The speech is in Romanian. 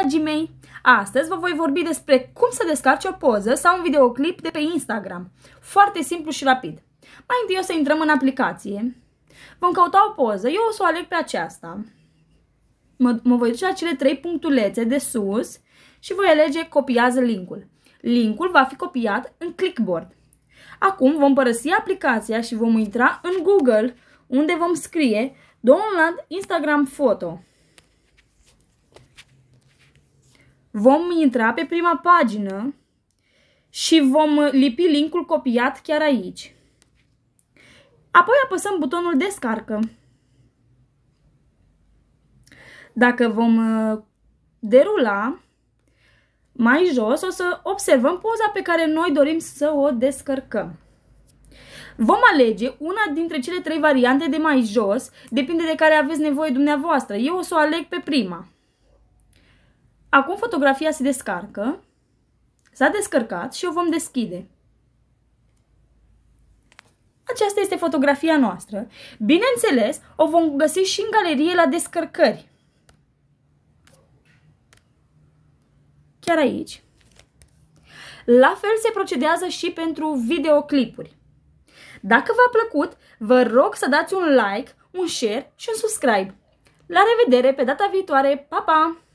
dragii mei! Astăzi vă voi vorbi despre cum să descarci o poză sau un videoclip de pe Instagram. Foarte simplu și rapid. Mai întâi o să intrăm în aplicație. Vom căuta o poză. Eu o să o aleg pe aceasta. Mă, mă voi duce la cele trei punctulețe de sus și voi alege copiază linkul. Linkul va fi copiat în clickboard. Acum vom părăsi aplicația și vom intra în Google, unde vom scrie Download Instagram Photo. vom intra pe prima pagină și vom lipi linkul copiat chiar aici. Apoi apăsăm butonul descarcă. Dacă vom uh, derula mai jos, o să observăm poza pe care noi dorim să o descărcăm. Vom alege una dintre cele trei variante de mai jos, depinde de care aveți nevoie dumneavoastră. Eu o să o aleg pe prima. Acum fotografia se descarcă. S-a descărcat și o vom deschide. Aceasta este fotografia noastră. Bineînțeles, o vom găsi și în galerie la descărcări. Chiar aici. La fel se procedează și pentru videoclipuri. Dacă v-a plăcut, vă rog să dați un like, un share și un subscribe. La revedere pe data viitoare! Pa, pa!